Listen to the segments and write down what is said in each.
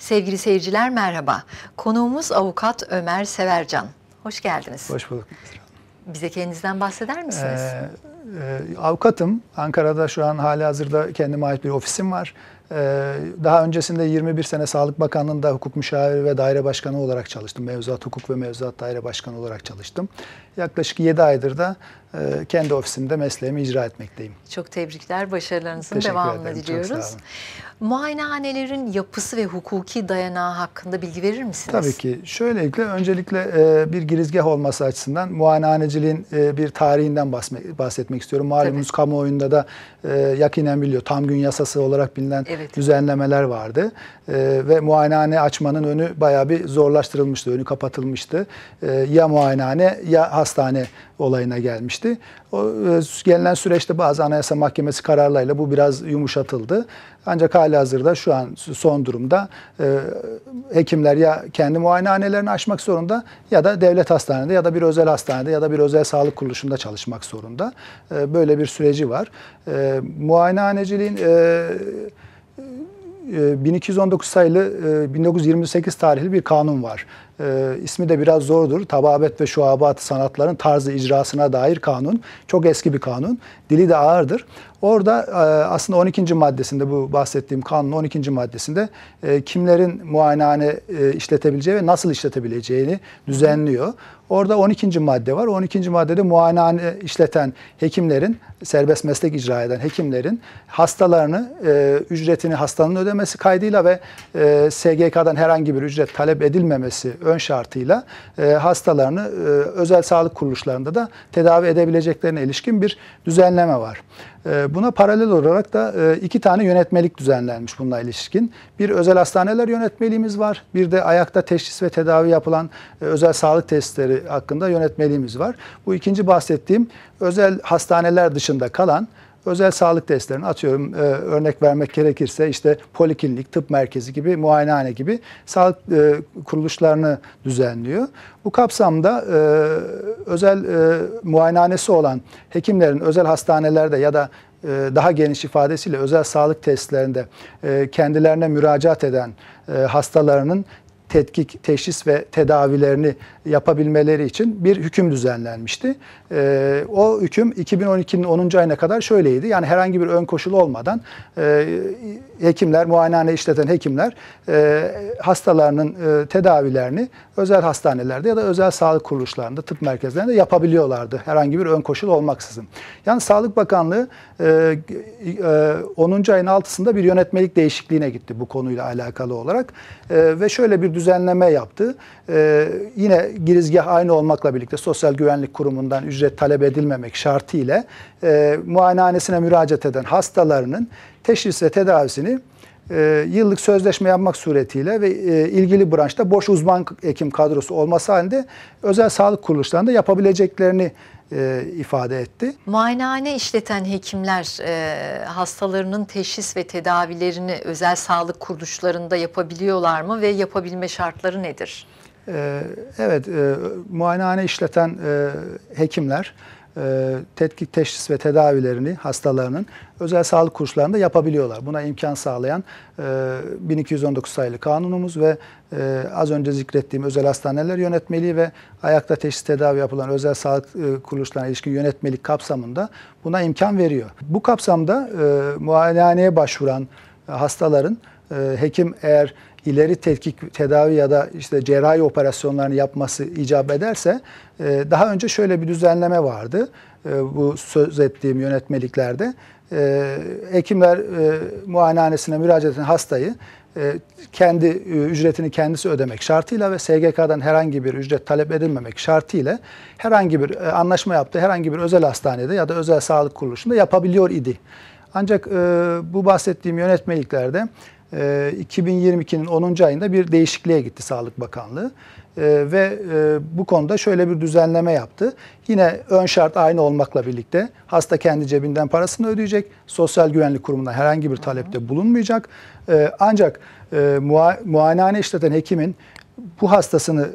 Sevgili seyirciler merhaba. Konuğumuz avukat Ömer Severcan. Hoş geldiniz. Hoş bulduk. Bize kendinizden bahseder misiniz? Ee, e, avukatım. Ankara'da şu an hali hazırda kendime ait bir ofisim var. Ee, daha öncesinde 21 sene Sağlık Bakanlığı'nda hukuk müşaviri ve daire başkanı olarak çalıştım. Mevzuat hukuk ve mevzuat daire başkanı olarak çalıştım. Yaklaşık 7 aydır da ee, kendi ofisimde mesleğimi icra etmekteyim. Çok tebrikler, başarılarınızın devamını ederim. diliyoruz. Muayenehanelerin yapısı ve hukuki dayanağı hakkında bilgi verir misiniz? Tabii ki. şöyle Şöylelikle öncelikle e, bir girizgah olması açısından muayenehaneciliğin e, bir tarihinden bahsetmek istiyorum. Malumunuz Tabii. kamuoyunda da e, yakinen biliyor. Tam gün yasası olarak bilinen evet. düzenlemeler vardı. Ve muayenehane açmanın önü bayağı bir zorlaştırılmıştı, önü kapatılmıştı. Ya muayenehane ya hastane olayına gelmişti geçti. O, e, gelinen süreçte bazı Anayasa Mahkemesi kararlarıyla bu biraz yumuşatıldı. Ancak hali hazırda şu an son durumda e, hekimler ya kendi muayenehanelerini açmak zorunda ya da devlet hastanede ya da bir özel hastanede ya da bir özel sağlık kuruluşunda çalışmak zorunda. E, böyle bir süreci var. E, muayenehaneciliğin e, 1219 e, e, sayılı 1928 tarihli bir kanun var e, ismi de biraz zordur. Tababet ve şuabat sanatların tarzı icrasına dair kanun. Çok eski bir kanun. Dili de ağırdır. Orada e, aslında 12. maddesinde bu bahsettiğim kanunun 12. maddesinde e, kimlerin muayenehane e, işletebileceği ve nasıl işletebileceğini düzenliyor. Orada 12. madde var. 12. maddede muayenehane işleten hekimlerin, serbest meslek icra eden hekimlerin hastalarını, e, ücretini hastanın ödemesi kaydıyla ve e, SGK'dan herhangi bir ücret talep edilmemesi ön şartıyla e, hastalarını e, özel sağlık kuruluşlarında da tedavi edebileceklerine ilişkin bir düzenleme var. Ee, buna paralel olarak da e, iki tane yönetmelik düzenlenmiş bununla ilişkin. Bir özel hastaneler yönetmeliğimiz var. Bir de ayakta teşhis ve tedavi yapılan e, özel sağlık testleri hakkında yönetmeliğimiz var. Bu ikinci bahsettiğim özel hastaneler dışında kalan özel sağlık testlerini atıyorum e, örnek vermek gerekirse işte poliklinik, tıp merkezi gibi, muayenehane gibi sağlık e, kuruluşlarını düzenliyor. Bu kapsamda e, özel e, muayenehanesi olan hekimlerin özel hastanelerde ya da e, daha geniş ifadesiyle özel sağlık testlerinde e, kendilerine müracaat eden e, hastalarının tetkik, teşhis ve tedavilerini yapabilmeleri için bir hüküm düzenlenmişti. E, o hüküm 2012'nin 10. ayına kadar şöyleydi. Yani herhangi bir ön koşul olmadan e, hekimler, muayenehane işleten hekimler e, hastalarının e, tedavilerini özel hastanelerde ya da özel sağlık kuruluşlarında, tıp merkezlerinde yapabiliyorlardı. Herhangi bir ön koşul olmaksızın. Yani Sağlık Bakanlığı e, e, 10. ayın altısında bir yönetmelik değişikliğine gitti bu konuyla alakalı olarak. E, ve şöyle bir düzenleme yaptı. Ee, yine girizgah aynı olmakla birlikte Sosyal Güvenlik Kurumu'ndan ücret talep edilmemek şartıyla e, muayenehanesine müracaat eden hastalarının teşhis ve tedavisini e, yıllık sözleşme yapmak suretiyle ve e, ilgili branşta boş uzman hekim kadrosu olması halinde özel sağlık kuruluşlarında yapabileceklerini e, ifade etti. Muayenehane işleten hekimler hastalarının teşhis ve tedavilerini özel sağlık kuruluşlarında yapabiliyorlar mı ve yapabilme şartları nedir? evet, e, muayenehane işleten hekimler e, tetkik, teşhis ve tedavilerini hastalarının özel sağlık kuruluşlarında yapabiliyorlar. Buna imkan sağlayan e, 1219 sayılı kanunumuz ve e, az önce zikrettiğim özel hastaneler yönetmeliği ve ayakta teşhis tedavi yapılan özel sağlık e, kuruluşlarına ilişkin yönetmelik kapsamında buna imkan veriyor. Bu kapsamda e, muayenehaneye başvuran e, hastaların ee, hekim eğer ileri tetkik tedavi ya da işte cerrahi operasyonlarını yapması icap ederse e, daha önce şöyle bir düzenleme vardı e, bu söz ettiğim yönetmeliklerde e, hekimler muayenehanesine müracaat eden hastayı kendi ücretini kendisi ödemek şartıyla ve SGK'dan herhangi bir ücret talep edilmemek şartıyla herhangi bir anlaşma yaptığı herhangi bir özel hastanede ya da özel sağlık kuruluşunda yapabiliyor idi. Ancak bu bahsettiğim yönetmeliklerde 2022'nin ee, 10. ayında bir değişikliğe gitti Sağlık Bakanlığı ee, ve e, bu konuda şöyle bir düzenleme yaptı. Yine ön şart aynı olmakla birlikte hasta kendi cebinden parasını ödeyecek, sosyal güvenlik kurumundan herhangi bir talepte bulunmayacak. Ee, ancak e, muayenehane işleten hekimin bu hastasını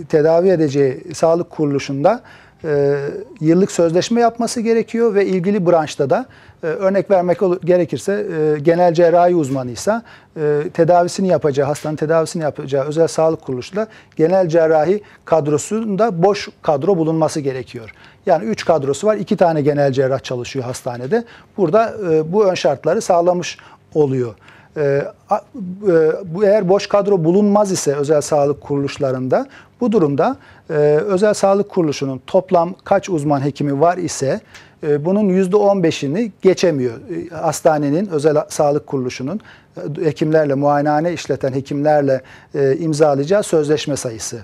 e, tedavi edeceği sağlık kuruluşunda e, yıllık sözleşme yapması gerekiyor ve ilgili branşta da e, örnek vermek gerekirse e, genel cerrahi uzmanıysa e, tedavisini yapacağı, hastanın tedavisini yapacağı özel sağlık kuruluşunda genel cerrahi kadrosunda boş kadro bulunması gerekiyor. Yani 3 kadrosu var, 2 tane genel cerrah çalışıyor hastanede. Burada e, bu ön şartları sağlamış oluyor. Ee, e, bu eğer boş kadro bulunmaz ise özel sağlık kuruluşlarında bu durumda e, özel sağlık kuruluşunun toplam kaç uzman hekimi var ise e, bunun %15'ini geçemiyor. E, hastanenin, özel sağlık kuruluşunun hekimlerle, muayenehane işleten hekimlerle e, imzalayacağı sözleşme sayısı.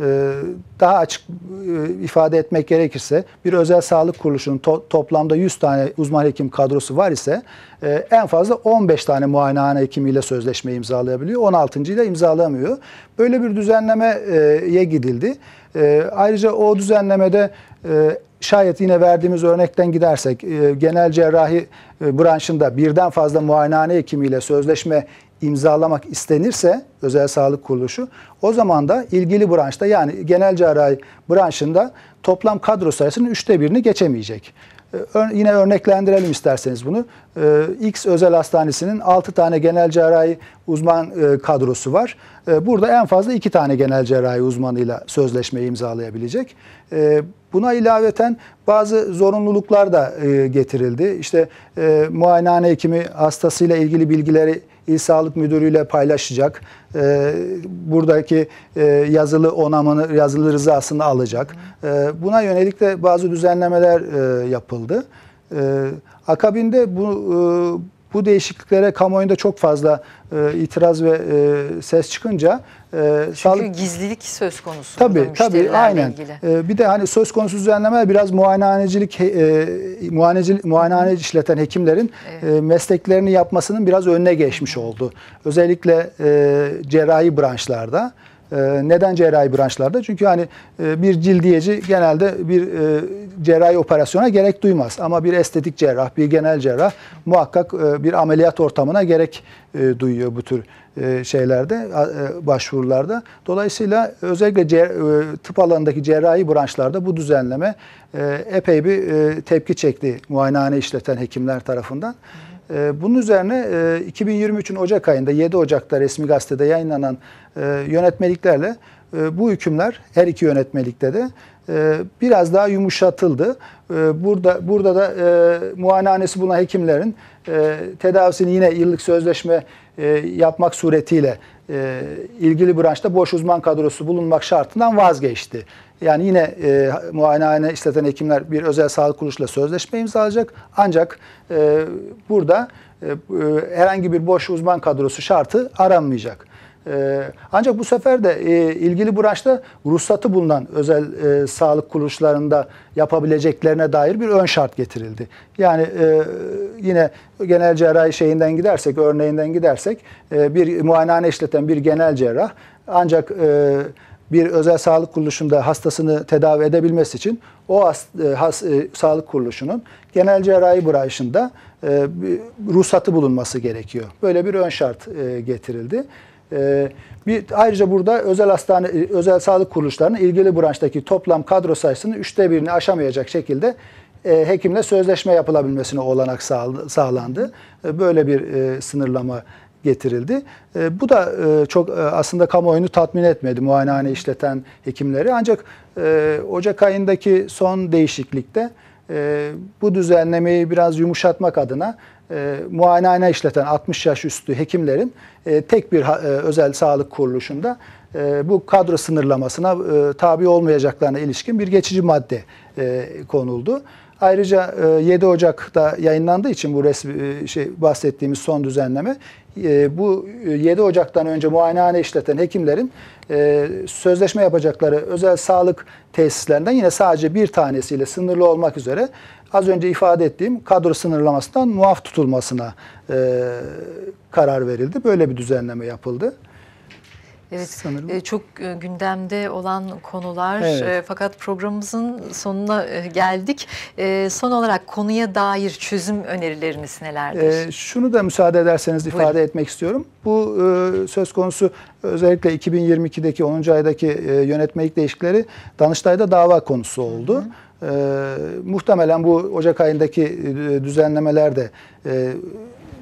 E, daha açık e, ifade etmek gerekirse bir özel sağlık kuruluşunun to toplamda 100 tane uzman hekim kadrosu var ise e, en fazla 15 tane muayenehane hekimiyle sözleşme imzalayabiliyor. 16. ile imzalamıyor. Böyle bir düzenlemeye gidildi. Ayrıca o düzenlemede ee, şayet yine verdiğimiz örnekten gidersek e, genel cerrahi e, branşında birden fazla muayenehane hekimiyle sözleşme imzalamak istenirse özel sağlık kuruluşu o zaman da ilgili branşta yani genel cerrahi branşında toplam kadro sayısının üçte birini geçemeyecek. Ee, yine örneklendirelim isterseniz bunu. Ee, X özel hastanesinin 6 tane genel cerrahi uzman e, kadrosu var. burada en fazla 2 tane genel cerrahi uzmanıyla sözleşme imzalayabilecek. Ee, Buna ilaveten bazı zorunluluklar da e, getirildi. İşte e, muayenehane hekimi hastasıyla ilgili bilgileri İl Sağlık Müdürü ile paylaşacak. E, buradaki e, yazılı onamını, yazılı rızasını alacak. E, buna yönelik de bazı düzenlemeler e, yapıldı. E, akabinde bu e, bu değişikliklere kamuoyunda çok fazla e, itiraz ve e, ses çıkınca e, Çünkü sağlık... gizlilik söz konusu. Tabii tabii aynen. Ilgili. E, bir de hani söz konusu düzenleme biraz muayenehanecilik e, muayenecilik muayenehane işleten hekimlerin evet. e, mesleklerini yapmasının biraz önüne geçmiş oldu. Özellikle e, cerrahi branşlarda. Ee, neden cerrahi branşlarda? Çünkü hani e, bir cildiyeci genelde bir e, cerrahi operasyona gerek duymaz. Ama bir estetik cerrah, bir genel cerrah muhakkak e, bir ameliyat ortamına gerek duyuyor bu tür e, şeylerde e, başvurularda. Dolayısıyla özellikle e, tıp alanındaki cerrahi branşlarda bu düzenleme epey bir tepki çekti muayenehane işleten hekimler tarafından. Bunun üzerine 2023'ün Ocak ayında 7 Ocak'ta resmi gazetede yayınlanan yönetmeliklerle bu hükümler her iki yönetmelikte de biraz daha yumuşatıldı. Burada burada da muayenehanesi bulunan hekimlerin tedavisini yine yıllık sözleşme e, yapmak suretiyle e, ilgili branşta boş uzman kadrosu bulunmak şartından vazgeçti. Yani yine e, muayenehane işleten hekimler bir özel sağlık kuruluşuyla sözleşme imzalayacak. Ancak e, burada e, e herhangi bir boş uzman kadrosu şartı aranmayacak. Ee, ancak bu sefer de e, ilgili branşta ruhsatı bulunan özel e, sağlık kuruluşlarında yapabileceklerine dair bir ön şart getirildi. Yani e, yine genel cerrahi şeyinden gidersek, örneğinden gidersek bir muayenehane işleten bir genel cerrah ancak bir özel sağlık kuruluşunda hastasını tedavi edebilmesi için o has, has, sağlık kuruluşunun genel cerrahi branşında ruhsatı bulunması gerekiyor. Böyle bir ön şart getirildi. E, bir, ayrıca burada özel hastane, özel sağlık kuruluşlarının ilgili branştaki toplam kadro sayısının üçte birini aşamayacak şekilde e, hekimle sözleşme yapılabilmesine olanak sağlandı. E, böyle bir e, sınırlama getirildi. bu da çok aslında kamuoyunu tatmin etmedi muayenehane işleten hekimleri. Ancak Ocak ayındaki son değişiklikte e, bu düzenlemeyi biraz yumuşatmak adına e, muayenehane işleten 60 yaş üstü hekimlerin e, tek bir e, özel sağlık kuruluşunda e, bu kadro sınırlamasına e, tabi olmayacaklarına ilişkin bir geçici madde e, konuldu. Ayrıca 7 e, Ocak'ta yayınlandığı için bu resmi, e, şey bahsettiğimiz son düzenleme e, bu 7 Ocak'tan önce muayenehane işleten hekimlerin sözleşme yapacakları özel sağlık tesislerinden yine sadece bir tanesiyle sınırlı olmak üzere az önce ifade ettiğim kadro sınırlamasından muaf tutulmasına karar verildi. Böyle bir düzenleme yapıldı. Evet sanırım. E, çok e, gündemde olan konular evet. E, fakat programımızın sonuna geldik. son olarak konuya dair çözüm önerileriniz nelerdir? şunu da müsaade ederseniz Buyurun. ifade etmek istiyorum. Bu söz konusu özellikle 2022'deki 10. aydaki yönetmelik değişikleri Danıştay'da dava konusu oldu. Hı hı. muhtemelen bu Ocak ayındaki e, düzenlemeler de e,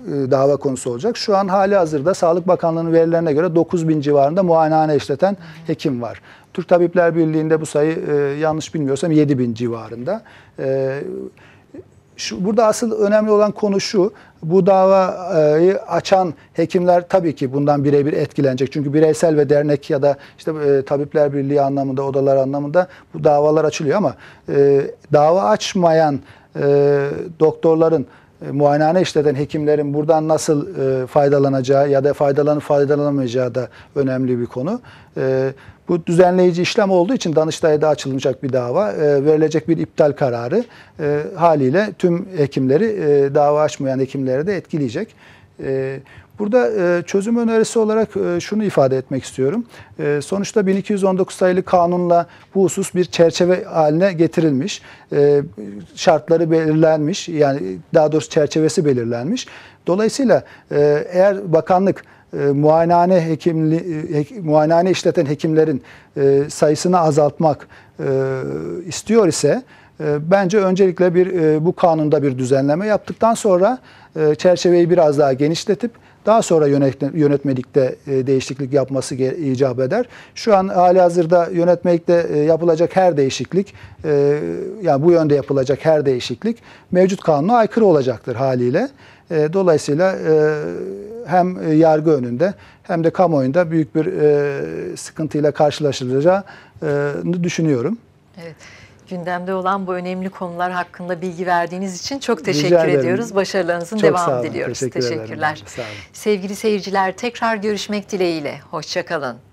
e, dava konusu olacak. Şu an hali hazırda Sağlık Bakanlığı'nın verilerine göre 9 bin civarında muayenehane işleten hekim var. Türk Tabipler Birliği'nde bu sayı e, yanlış bilmiyorsam 7 bin civarında. E, şu, burada asıl önemli olan konu şu. Bu davayı açan hekimler tabii ki bundan birebir etkilenecek. Çünkü bireysel ve dernek ya da işte e, Tabipler Birliği anlamında, odalar anlamında bu davalar açılıyor ama e, dava açmayan e, doktorların e, muayenehane işleten hekimlerin buradan nasıl e, faydalanacağı ya da faydalanıp faydalanamayacağı da önemli bir konu. E, bu düzenleyici işlem olduğu için Danıştay'a da açılmayacak bir dava, e, verilecek bir iptal kararı e, haliyle tüm hekimleri, e, dava açmayan hekimleri de etkileyecek. Ee, burada e, çözüm önerisi olarak e, şunu ifade etmek istiyorum. E, sonuçta 1219 sayılı kanunla bu husus bir çerçeve haline getirilmiş. Şartları belirlenmiş. Yani daha doğrusu çerçevesi belirlenmiş. Dolayısıyla eğer bakanlık e, muayenehane hekimli muayenehane işleten hekimlerin sayısını azaltmak istiyor ise ee, bence öncelikle bir e, bu kanunda bir düzenleme yaptıktan sonra e, çerçeveyi biraz daha genişletip daha sonra yönetmelikte e, değişiklik yapması icap eder. Şu an hali hazırda yönetmelikte yapılacak her değişiklik, yani bu yönde yapılacak her değişiklik mevcut kanuna aykırı olacaktır haliyle. Dolayısıyla hem yargı önünde hem de kamuoyunda büyük bir sıkıntıyla karşılaşılacağı düşünüyorum. Evet. Gündemde olan bu önemli konular hakkında bilgi verdiğiniz için çok teşekkür ediyoruz. Başarılarınızın çok devamı diliyoruz. Teşekkür Teşekkürler. Sağ olun. Sevgili seyirciler tekrar görüşmek dileğiyle. Hoşçakalın.